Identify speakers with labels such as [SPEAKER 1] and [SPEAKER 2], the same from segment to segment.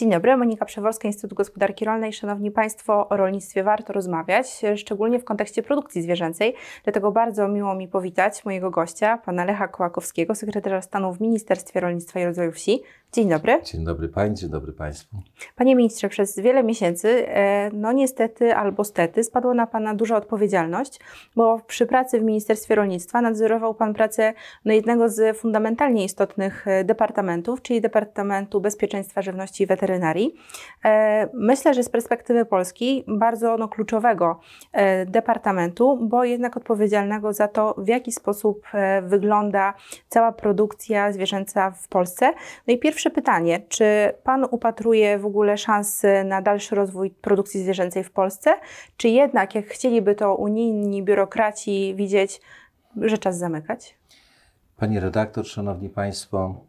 [SPEAKER 1] Dzień dobry, Monika Przeworska, Instytut Gospodarki Rolnej. Szanowni Państwo, o rolnictwie warto rozmawiać, szczególnie w kontekście produkcji zwierzęcej. Dlatego bardzo miło mi powitać mojego gościa, pana Lecha Kołakowskiego, sekretarza stanu w Ministerstwie Rolnictwa i Rozwoju Wsi. Dzień dobry.
[SPEAKER 2] Dzień dobry Pani, dzień dobry Państwu.
[SPEAKER 1] Panie ministrze, przez wiele miesięcy, e, no niestety albo stety, spadła na Pana duża odpowiedzialność, bo przy pracy w Ministerstwie Rolnictwa nadzorował Pan pracę no, jednego z fundamentalnie istotnych e, departamentów, czyli Departamentu Bezpieczeństwa Żywności i Weterynarii. E, myślę, że z perspektywy Polski bardzo no, kluczowego departamentu, bo jednak odpowiedzialnego za to, w jaki sposób wygląda cała produkcja zwierzęca w Polsce. No i pierwszy Pierwsze pytanie, czy Pan upatruje w ogóle szansy na dalszy rozwój produkcji zwierzęcej w Polsce, czy jednak, jak chcieliby to unijni biurokraci widzieć, że czas zamykać?
[SPEAKER 2] Pani redaktor, Szanowni Państwo,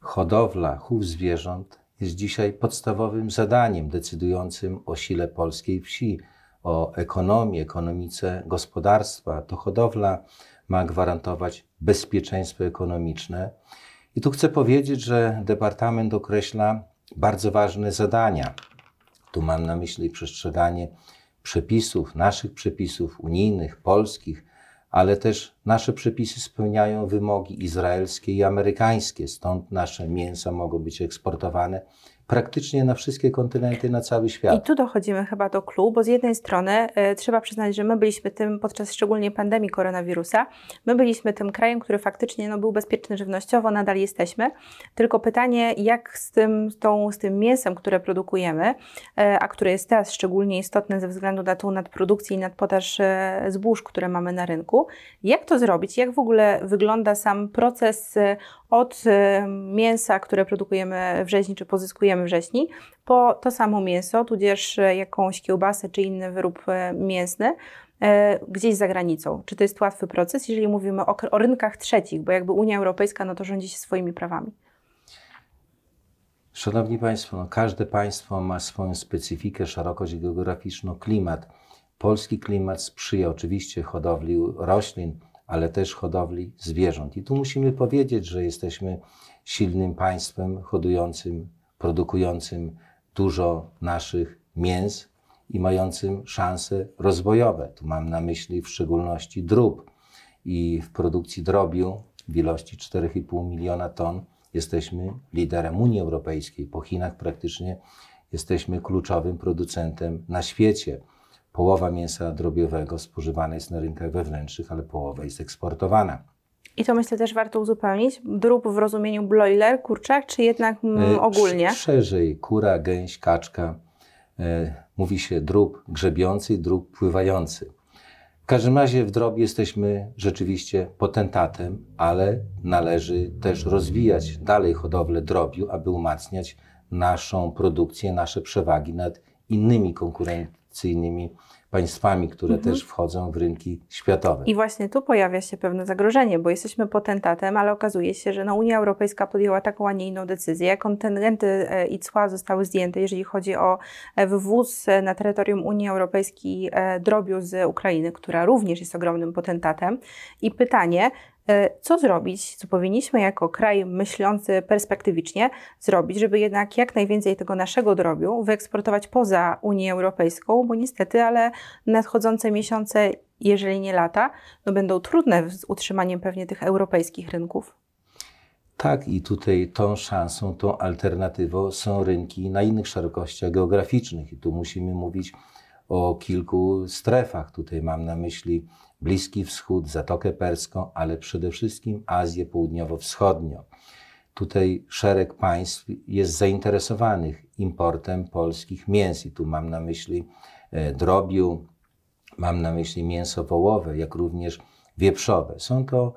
[SPEAKER 2] hodowla, chów zwierząt jest dzisiaj podstawowym zadaniem decydującym o sile polskiej wsi, o ekonomii, ekonomice gospodarstwa. To hodowla ma gwarantować bezpieczeństwo ekonomiczne i tu chcę powiedzieć, że departament określa bardzo ważne zadania. Tu mam na myśli przestrzeganie przepisów, naszych przepisów unijnych, polskich, ale też nasze przepisy spełniają wymogi izraelskie i amerykańskie, stąd nasze mięsa mogą być eksportowane praktycznie na wszystkie kontynenty, na cały świat. I
[SPEAKER 1] tu dochodzimy chyba do clue, bo z jednej strony y, trzeba przyznać, że my byliśmy tym podczas szczególnie pandemii koronawirusa, my byliśmy tym krajem, który faktycznie no, był bezpieczny żywnościowo, nadal jesteśmy. Tylko pytanie, jak z tym, z tą, z tym mięsem, które produkujemy, y, a które jest teraz szczególnie istotne ze względu na tą nadprodukcję i nadpodaż y, zbóż, które mamy na rynku, jak to zrobić? Jak w ogóle wygląda sam proces od y, mięsa, które produkujemy w rzeźni czy pozyskujemy w rzeźni, po to samo mięso, tudzież y, jakąś kiełbasę czy inny wyrób y, mięsny gdzieś za granicą. Czy to jest łatwy proces, jeżeli mówimy o, o rynkach trzecich, bo jakby Unia Europejska no to rządzi się swoimi prawami?
[SPEAKER 2] Szanowni Państwo, no każde państwo ma swoją specyfikę, szerokość geograficzną, klimat. Polski klimat sprzyja oczywiście hodowli roślin, ale też hodowli zwierząt. I tu musimy powiedzieć, że jesteśmy silnym państwem hodującym, produkującym dużo naszych mięs i mającym szanse rozwojowe. Tu mam na myśli w szczególności drób i w produkcji drobiu w ilości 4,5 miliona ton jesteśmy liderem Unii Europejskiej. Po Chinach praktycznie jesteśmy kluczowym producentem na świecie połowa mięsa drobiowego spożywana jest na rynkach wewnętrznych, ale połowa jest eksportowana.
[SPEAKER 1] I to myślę też warto uzupełnić. Drób w rozumieniu broiler, kurczak, czy jednak mm, e, ogólnie?
[SPEAKER 2] Szerzej, kura, gęś, kaczka. E, mówi się drób grzebiący, drób pływający. W każdym razie w drobie jesteśmy rzeczywiście potentatem, ale należy też rozwijać dalej hodowlę drobiu, aby umacniać naszą produkcję, nasze przewagi nad innymi konkurentami інвестиційними państwami, które mhm. też wchodzą w rynki światowe.
[SPEAKER 1] I właśnie tu pojawia się pewne zagrożenie, bo jesteśmy potentatem, ale okazuje się, że no Unia Europejska podjęła taką, a nie inną decyzję. Kontyngenty e, i cła zostały zdjęte, jeżeli chodzi o e, wywóz e, na terytorium Unii Europejskiej drobiu z Ukrainy, która również jest ogromnym potentatem. I pytanie, co zrobić, co powinniśmy jako kraj myślący perspektywicznie zrobić, żeby jednak jak najwięcej tego naszego drobiu wyeksportować poza Unię Europejską, bo niestety, ale nadchodzące miesiące, jeżeli nie lata, no będą trudne z utrzymaniem pewnie tych europejskich rynków.
[SPEAKER 2] Tak, i tutaj tą szansą, tą alternatywą są rynki na innych szerokościach geograficznych. I tu musimy mówić o kilku strefach. Tutaj mam na myśli Bliski Wschód, Zatokę Perską, ale przede wszystkim Azję Południowo-Wschodnią. Tutaj szereg państw jest zainteresowanych importem polskich mięs i tu mam na myśli E, drobiu, mam na myśli mięso wołowe, jak również wieprzowe. Są to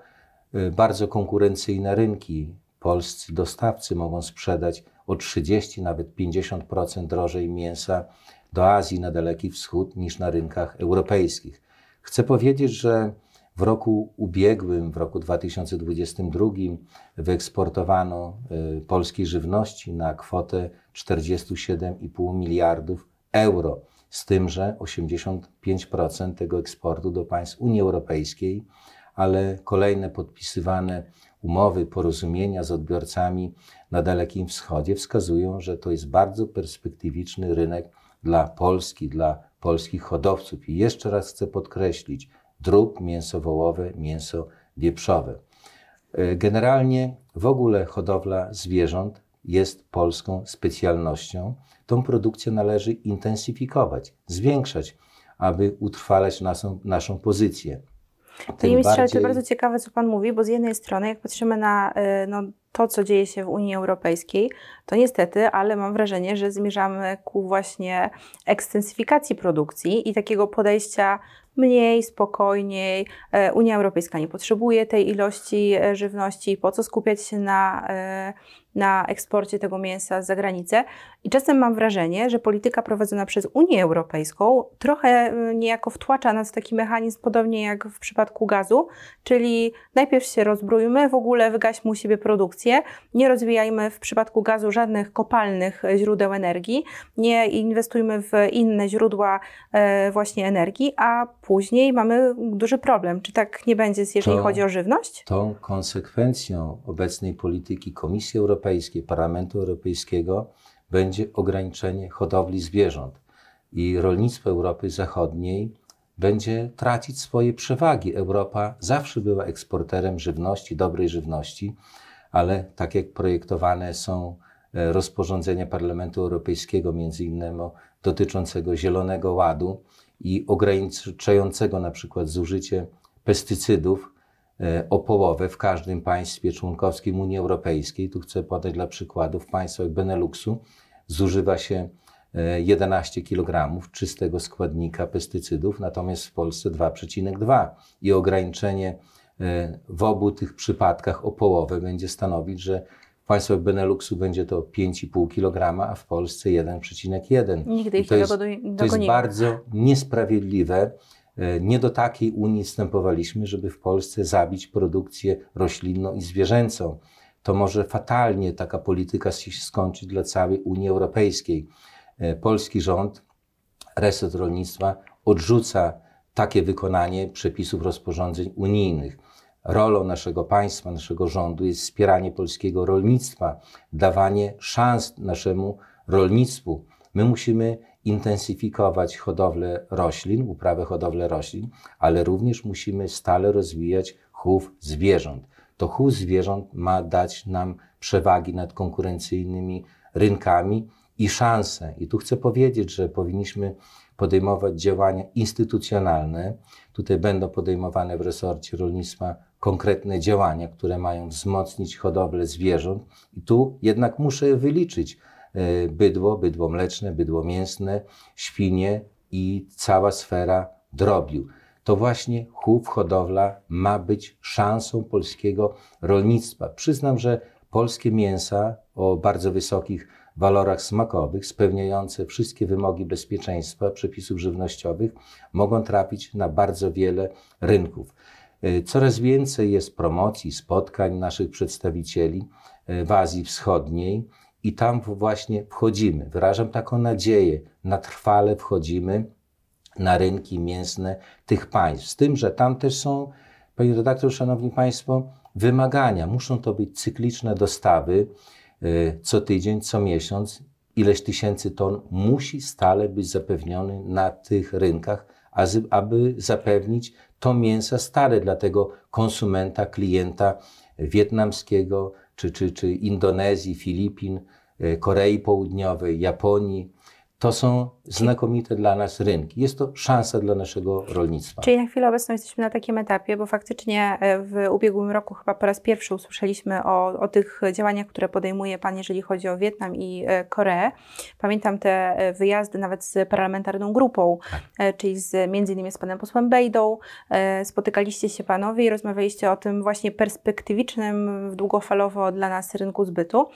[SPEAKER 2] e, bardzo konkurencyjne rynki. Polscy dostawcy mogą sprzedać o 30, nawet 50% drożej mięsa do Azji na Daleki Wschód niż na rynkach europejskich. Chcę powiedzieć, że w roku ubiegłym, w roku 2022, wyeksportowano e, polskiej żywności na kwotę 47,5 miliardów euro z tym, że 85% tego eksportu do państw Unii Europejskiej, ale kolejne podpisywane umowy, porozumienia z odbiorcami na Dalekim Wschodzie wskazują, że to jest bardzo perspektywiczny rynek dla Polski, dla polskich hodowców. I jeszcze raz chcę podkreślić, drób wołowe, mięso wieprzowe. E, generalnie w ogóle hodowla zwierząt jest polską specjalnością. Tą produkcję należy intensyfikować, zwiększać, aby utrwalać naszą, naszą pozycję. Panie Tym ministrze, bardziej... to bardzo
[SPEAKER 1] ciekawe, co Pan mówi, bo z jednej strony, jak patrzymy na y, no, to, co dzieje się w Unii Europejskiej, to niestety, ale mam wrażenie, że zmierzamy ku właśnie ekstensyfikacji produkcji i takiego podejścia mniej, spokojniej. E, Unia Europejska nie potrzebuje tej ilości e, żywności, po co skupiać się na, e, na eksporcie tego mięsa za granicę. I czasem mam wrażenie, że polityka prowadzona przez Unię Europejską trochę niejako wtłacza nas w taki mechanizm, podobnie jak w przypadku gazu, czyli najpierw się rozbrójmy, w ogóle wygaśmy u siebie produkcję, nie rozwijajmy w przypadku gazu żadnych kopalnych źródeł energii, nie inwestujmy w inne źródła właśnie energii, a później mamy duży problem. Czy tak nie będzie, jeżeli to, chodzi o żywność?
[SPEAKER 2] Tą konsekwencją obecnej polityki Komisji Europejskiej, Parlamentu Europejskiego będzie ograniczenie hodowli zwierząt. I rolnictwo Europy Zachodniej będzie tracić swoje przewagi. Europa zawsze była eksporterem żywności, dobrej żywności, ale tak jak projektowane są e, rozporządzenia Parlamentu Europejskiego, między innymi dotyczącego Zielonego Ładu, i ograniczającego na przykład zużycie pestycydów e, o połowę w każdym państwie członkowskim Unii Europejskiej. Tu chcę podać dla przykładów w państwach Beneluxu zużywa się 11 e, kg czystego składnika pestycydów, natomiast w Polsce 2,2 i ograniczenie e, w obu tych przypadkach o połowę będzie stanowić, że państwach Beneluxu będzie to 5,5 kg, a w Polsce 1,1. Nigdy ich I to jest, To jest bardzo niesprawiedliwe. E, nie do takiej Unii wstępowaliśmy, żeby w Polsce zabić produkcję roślinną i zwierzęcą. To może fatalnie taka polityka się skończyć dla całej Unii Europejskiej. E, polski rząd, resort rolnictwa odrzuca takie wykonanie przepisów rozporządzeń unijnych rolą naszego państwa, naszego rządu jest wspieranie polskiego rolnictwa, dawanie szans naszemu rolnictwu. My musimy intensyfikować hodowlę roślin, uprawę hodowlę roślin, ale również musimy stale rozwijać chów zwierząt. To chów zwierząt ma dać nam przewagi nad konkurencyjnymi rynkami i szanse. I tu chcę powiedzieć, że powinniśmy podejmować działania instytucjonalne. Tutaj będą podejmowane w resorcie rolnictwa konkretne działania, które mają wzmocnić hodowlę zwierząt. I tu jednak muszę wyliczyć e, bydło, bydło mleczne, bydło mięsne, świnie i cała sfera drobiu. To właśnie chów, hodowla ma być szansą polskiego rolnictwa. Przyznam, że polskie mięsa o bardzo wysokich walorach smakowych, spełniające wszystkie wymogi bezpieczeństwa przepisów żywnościowych, mogą trafić na bardzo wiele rynków. Y, coraz więcej jest promocji, spotkań naszych przedstawicieli y, w Azji Wschodniej i tam właśnie wchodzimy. Wyrażam taką nadzieję, na trwale wchodzimy na rynki mięsne tych państw. Z tym, że tam też są, panie redaktor, szanowni państwo, wymagania. Muszą to być cykliczne dostawy y, co tydzień, co miesiąc. Ileś tysięcy ton musi stale być zapewniony na tych rynkach, aby zapewnić to mięsa stare dla tego konsumenta, klienta wietnamskiego, czy, czy, czy Indonezji, Filipin, e, Korei Południowej, Japonii. To są znakomite dla nas rynki. Jest to szansa dla naszego rolnictwa. Czyli na
[SPEAKER 1] chwilę obecną jesteśmy na takim etapie, bo faktycznie e, w ubiegłym roku chyba po raz pierwszy usłyszeliśmy o, o tych działaniach, które podejmuje Pan, jeżeli chodzi o Wietnam i e, Koreę. Pamiętam te e, wyjazdy nawet z parlamentarną grupą, tak. czyli z, między innymi z Panem posłem Bejdą. Spotykaliście się Panowie i rozmawialiście o tym właśnie perspektywicznym, długofalowo dla nas rynku zbytu.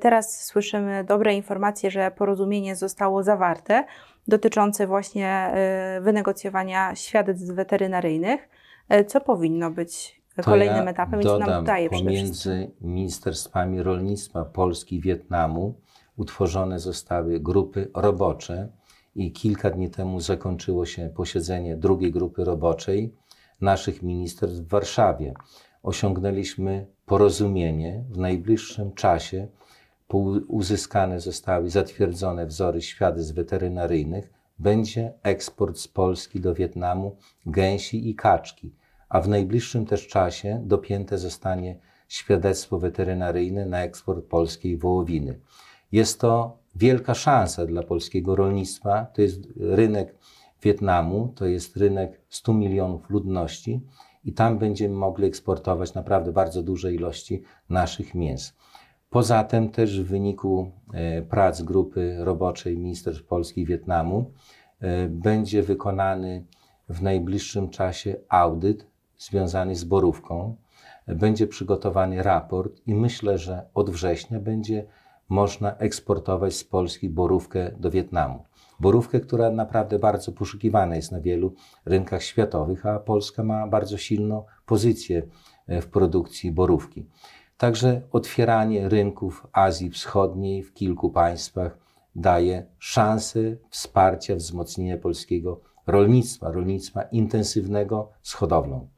[SPEAKER 1] Teraz słyszymy dobre informacje, że porozumienie zostało zostało zawarte, dotyczące właśnie y, wynegocjowania świadectw weterynaryjnych, y, co powinno być kolejnym ja etapem dodam, i co nam daje Pomiędzy
[SPEAKER 2] ministerstwami rolnictwa Polski i Wietnamu utworzone zostały grupy robocze i kilka dni temu zakończyło się posiedzenie drugiej grupy roboczej naszych ministerstw w Warszawie. Osiągnęliśmy porozumienie w najbliższym czasie uzyskane zostały zatwierdzone wzory świadectw weterynaryjnych, będzie eksport z Polski do Wietnamu gęsi i kaczki, a w najbliższym też czasie dopięte zostanie świadectwo weterynaryjne na eksport polskiej wołowiny. Jest to wielka szansa dla polskiego rolnictwa. To jest rynek Wietnamu, to jest rynek 100 milionów ludności i tam będziemy mogli eksportować naprawdę bardzo duże ilości naszych mięs. Poza tym też w wyniku e, prac grupy roboczej Ministerstw Polski i Wietnamu e, będzie wykonany w najbliższym czasie audyt związany z borówką. E, będzie przygotowany raport i myślę, że od września będzie można eksportować z Polski borówkę do Wietnamu. Borówkę, która naprawdę bardzo poszukiwana jest na wielu rynkach światowych, a Polska ma bardzo silną pozycję w produkcji borówki. Także otwieranie rynków Azji Wschodniej w kilku państwach daje szansę wsparcia, wzmocnienia polskiego rolnictwa, rolnictwa intensywnego z hodowlą.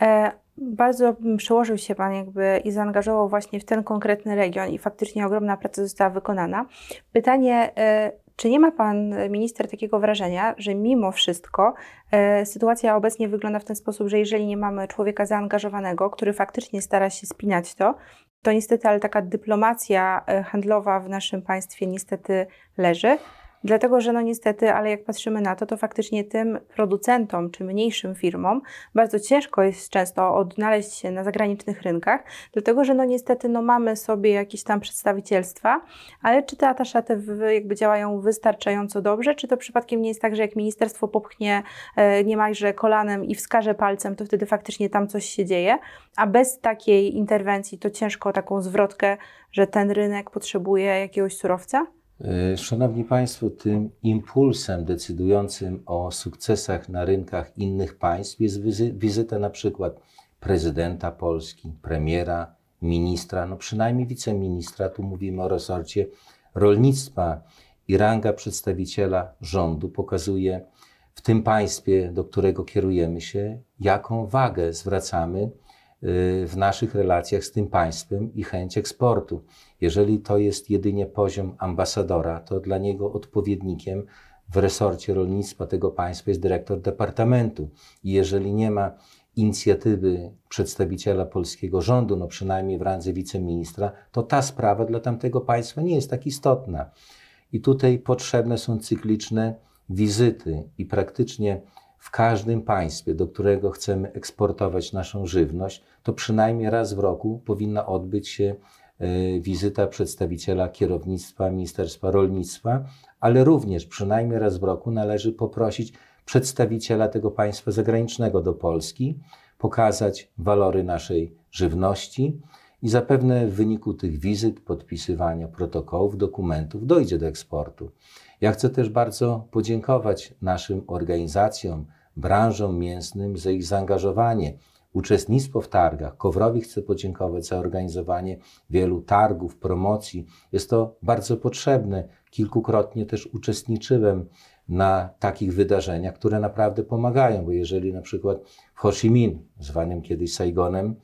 [SPEAKER 1] E, bardzo przełożył się Pan jakby i zaangażował właśnie w ten konkretny region i faktycznie ogromna praca została wykonana. Pytanie, e, czy nie ma pan e, minister takiego wrażenia, że mimo wszystko e, sytuacja obecnie wygląda w ten sposób, że jeżeli nie mamy człowieka zaangażowanego, który faktycznie stara się spinać to, to niestety, ale taka dyplomacja e, handlowa w naszym państwie niestety leży, Dlatego, że no niestety, ale jak patrzymy na to, to faktycznie tym producentom czy mniejszym firmom bardzo ciężko jest często odnaleźć się na zagranicznych rynkach, dlatego, że no niestety no mamy sobie jakieś tam przedstawicielstwa, ale czy te ataszaty jakby działają wystarczająco dobrze, czy to przypadkiem nie jest tak, że jak ministerstwo popchnie e, niemalże kolanem i wskaże palcem, to wtedy faktycznie tam coś się dzieje, a bez takiej interwencji to ciężko taką zwrotkę, że ten rynek potrzebuje jakiegoś surowca?
[SPEAKER 2] Y, szanowni Państwo, tym impulsem decydującym o sukcesach na rynkach innych państw jest wizyta na przykład prezydenta Polski, premiera, ministra, no przynajmniej wiceministra, tu mówimy o resorcie rolnictwa i ranga przedstawiciela rządu pokazuje w tym państwie, do którego kierujemy się, jaką wagę zwracamy Y, w naszych relacjach z tym państwem i chęć eksportu. Jeżeli to jest jedynie poziom ambasadora, to dla niego odpowiednikiem w resorcie rolnictwa tego państwa jest dyrektor departamentu. I jeżeli nie ma inicjatywy przedstawiciela polskiego rządu, no przynajmniej w randze wiceministra, to ta sprawa dla tamtego państwa nie jest tak istotna. I tutaj potrzebne są cykliczne wizyty i praktycznie w każdym państwie, do którego chcemy eksportować naszą żywność, to przynajmniej raz w roku powinna odbyć się e, wizyta przedstawiciela kierownictwa Ministerstwa Rolnictwa, ale również przynajmniej raz w roku należy poprosić przedstawiciela tego państwa zagranicznego do Polski, pokazać walory naszej żywności i zapewne w wyniku tych wizyt, podpisywania protokołów, dokumentów dojdzie do eksportu. Ja chcę też bardzo podziękować naszym organizacjom, branżom mięsnym za ich zaangażowanie, uczestnictwo w targach. Kowrowi chcę podziękować za organizowanie wielu targów, promocji. Jest to bardzo potrzebne. Kilkukrotnie też uczestniczyłem na takich wydarzeniach, które naprawdę pomagają, bo jeżeli na przykład w Ho Chi Minh, zwanym kiedyś Saigonem,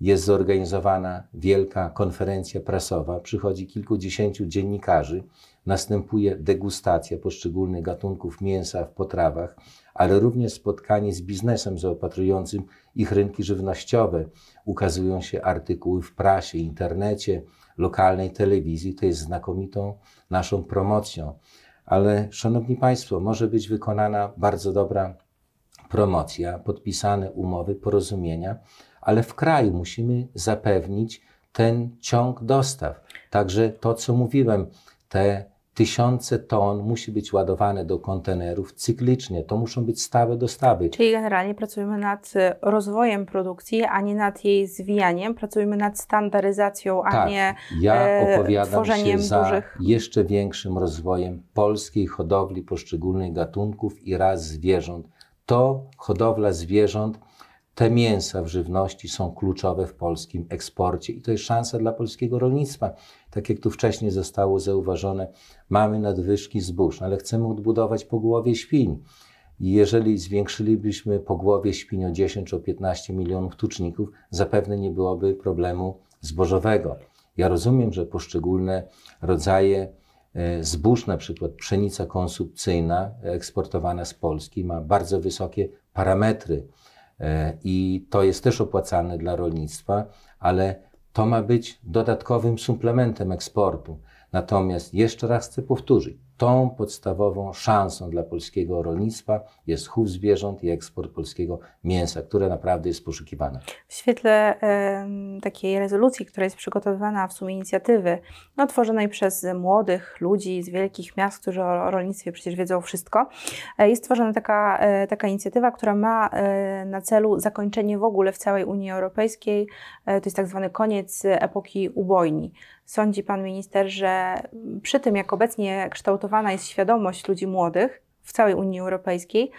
[SPEAKER 2] jest zorganizowana wielka konferencja prasowa, przychodzi kilkudziesięciu dziennikarzy, następuje degustacja poszczególnych gatunków mięsa w potrawach, ale również spotkanie z biznesem zaopatrującym ich rynki żywnościowe. Ukazują się artykuły w prasie, internecie, lokalnej telewizji. To jest znakomitą naszą promocją. Ale, szanowni Państwo, może być wykonana bardzo dobra promocja, podpisane umowy, porozumienia, ale w kraju musimy zapewnić ten ciąg dostaw. Także to, co mówiłem, te tysiące ton musi być ładowane do kontenerów cyklicznie. To muszą być stałe dostawy.
[SPEAKER 1] Czyli generalnie pracujemy nad rozwojem produkcji, a nie nad jej zwijaniem. Pracujemy nad standaryzacją, a tak, nie ja e, opowiadam tworzeniem się za dużych...
[SPEAKER 2] jeszcze większym rozwojem polskiej hodowli poszczególnych gatunków i ras zwierząt. To hodowla zwierząt te mięsa w żywności są kluczowe w polskim eksporcie i to jest szansa dla polskiego rolnictwa. Tak jak tu wcześniej zostało zauważone, mamy nadwyżki zbóż, no ale chcemy odbudować pogłowie świń. I jeżeli zwiększylibyśmy pogłowie świń o 10 o 15 milionów tuczników, zapewne nie byłoby problemu zbożowego. Ja rozumiem, że poszczególne rodzaje e, zbóż, na przykład pszenica konsumpcyjna eksportowana z Polski, ma bardzo wysokie parametry E, I to jest też opłacane dla rolnictwa, ale to ma być dodatkowym suplementem eksportu. Natomiast jeszcze raz chcę powtórzyć, tą podstawową szansą dla polskiego rolnictwa jest chów zwierząt i eksport polskiego mięsa, które naprawdę jest poszukiwane.
[SPEAKER 1] W świetle y, takiej rezolucji, która jest przygotowywana w sumie inicjatywy, no, tworzonej przez młodych ludzi z wielkich miast, którzy o rolnictwie przecież wiedzą wszystko, e, jest tworzona taka, y, taka inicjatywa, która ma y, na celu zakończenie w ogóle w całej Unii Europejskiej, to jest tak zwany koniec epoki ubojni. Sądzi pan minister, że przy tym, jak obecnie kształtowana jest świadomość ludzi młodych w całej Unii Europejskiej,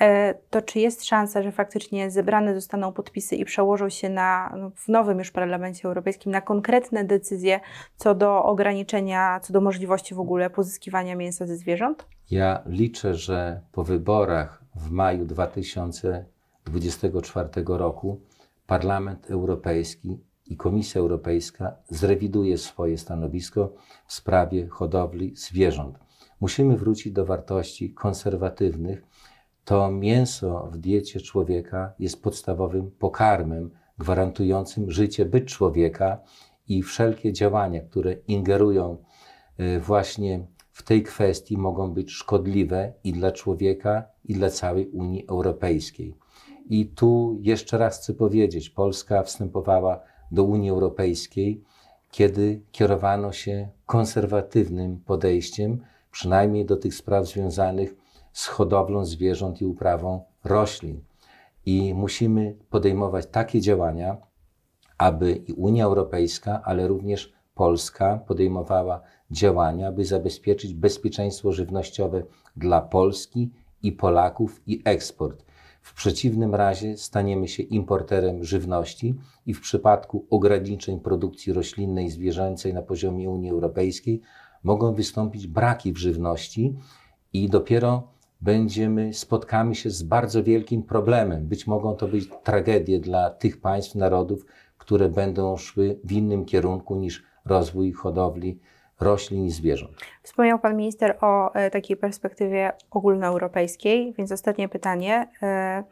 [SPEAKER 1] e, to czy jest szansa, że faktycznie zebrane zostaną podpisy i przełożą się na, no, w nowym już Parlamencie Europejskim na konkretne decyzje co do ograniczenia, co do możliwości w ogóle pozyskiwania mięsa ze zwierząt?
[SPEAKER 2] Ja liczę, że po wyborach w maju 2024 roku Parlament Europejski i Komisja Europejska zrewiduje swoje stanowisko w sprawie hodowli zwierząt. Musimy wrócić do wartości konserwatywnych. To mięso w diecie człowieka jest podstawowym pokarmem gwarantującym życie byt człowieka i wszelkie działania, które ingerują e, właśnie w tej kwestii mogą być szkodliwe i dla człowieka, i dla całej Unii Europejskiej. I tu jeszcze raz chcę powiedzieć, Polska wstępowała do Unii Europejskiej, kiedy kierowano się konserwatywnym podejściem, przynajmniej do tych spraw związanych z hodowlą zwierząt i uprawą roślin. I musimy podejmować takie działania, aby i Unia Europejska, ale również Polska podejmowała działania, by zabezpieczyć bezpieczeństwo żywnościowe dla Polski i Polaków i eksport. W przeciwnym razie staniemy się importerem żywności i w przypadku ograniczeń produkcji roślinnej i zwierzęcej na poziomie Unii Europejskiej mogą wystąpić braki w żywności i dopiero będziemy, spotkamy się z bardzo wielkim problemem. Być mogą to być tragedie dla tych państw, narodów, które będą szły w innym kierunku niż rozwój hodowli roślin i zwierząt.
[SPEAKER 1] Wspomniał Pan Minister o e, takiej perspektywie ogólnoeuropejskiej, więc ostatnie pytanie e,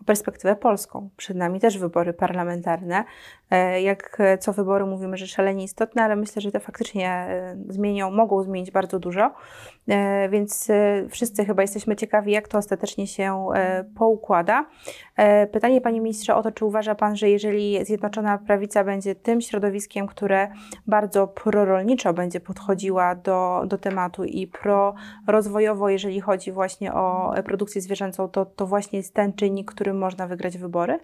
[SPEAKER 1] o perspektywę polską. Przed nami też wybory parlamentarne. E, jak e, co wybory mówimy, że szalenie istotne, ale myślę, że te faktycznie e, zmienią, mogą zmienić bardzo dużo. Więc wszyscy chyba jesteśmy ciekawi, jak to ostatecznie się poukłada. Pytanie, panie ministrze, o to, czy uważa pan, że jeżeli Zjednoczona Prawica będzie tym środowiskiem, które bardzo prorolniczo będzie podchodziła do, do tematu i prorozwojowo, jeżeli chodzi właśnie o produkcję zwierzęcą, to, to właśnie jest ten czynnik, którym można wygrać wybory?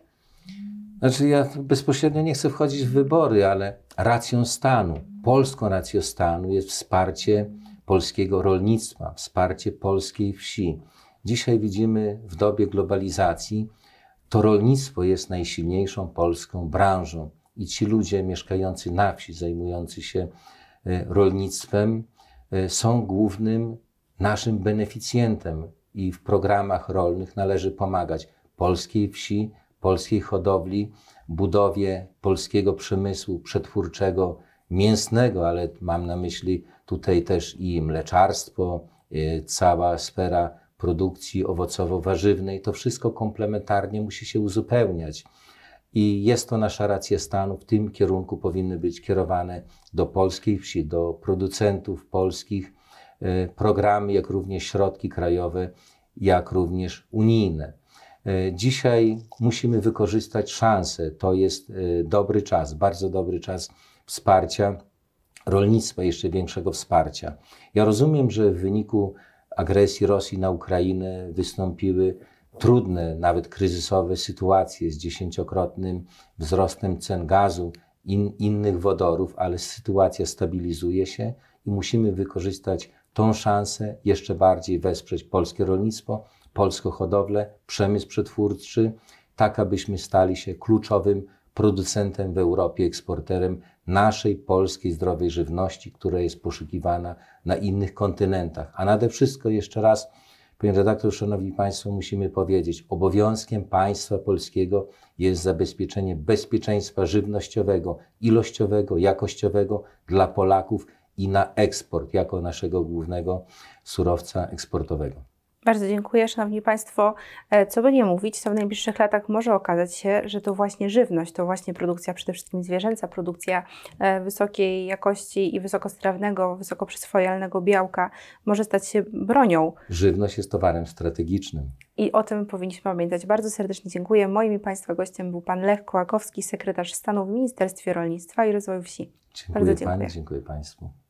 [SPEAKER 2] Znaczy ja bezpośrednio nie chcę wchodzić w wybory, ale racją stanu, polską racją stanu jest wsparcie polskiego rolnictwa, wsparcie polskiej wsi. Dzisiaj widzimy w dobie globalizacji, to rolnictwo jest najsilniejszą polską branżą i ci ludzie mieszkający na wsi, zajmujący się e, rolnictwem, e, są głównym naszym beneficjentem i w programach rolnych należy pomagać polskiej wsi, polskiej hodowli, budowie polskiego przemysłu przetwórczego, mięsnego, ale mam na myśli tutaj też i mleczarstwo, y, cała sfera produkcji owocowo-warzywnej. To wszystko komplementarnie musi się uzupełniać. I jest to nasza racja stanu. W tym kierunku powinny być kierowane do polskiej wsi, do producentów polskich y, programy, jak również środki krajowe, jak również unijne. E, dzisiaj musimy wykorzystać szansę. To jest e, dobry czas, bardzo dobry czas wsparcia rolnictwa, jeszcze większego wsparcia. Ja rozumiem, że w wyniku agresji Rosji na Ukrainę wystąpiły trudne, nawet kryzysowe sytuacje z dziesięciokrotnym wzrostem cen gazu, in, innych wodorów, ale sytuacja stabilizuje się i musimy wykorzystać tą szansę, jeszcze bardziej wesprzeć polskie rolnictwo, polską hodowlę, przemysł przetwórczy, tak abyśmy stali się kluczowym producentem w Europie, eksporterem naszej polskiej zdrowej żywności, która jest poszukiwana na innych kontynentach. A nade wszystko jeszcze raz, panie redaktor, szanowni państwo, musimy powiedzieć, obowiązkiem państwa polskiego jest zabezpieczenie bezpieczeństwa żywnościowego, ilościowego, jakościowego dla Polaków i na eksport jako naszego głównego surowca eksportowego.
[SPEAKER 1] Bardzo dziękuję, Szanowni Państwo. E, co by nie mówić, to w najbliższych latach może okazać się, że to właśnie żywność, to właśnie produkcja przede wszystkim zwierzęca, produkcja e, wysokiej jakości i wysokostrawnego, wysoko przyswojalnego białka może stać się bronią.
[SPEAKER 2] Żywność jest towarem strategicznym.
[SPEAKER 1] I o tym powinniśmy pamiętać. Bardzo serdecznie dziękuję. Moim i Państwa gościem był Pan Lech Kołakowski, sekretarz stanu w Ministerstwie Rolnictwa i Rozwoju Wsi. Dziękuję Bardzo dziękuję.
[SPEAKER 2] Pani, dziękuję Państwu.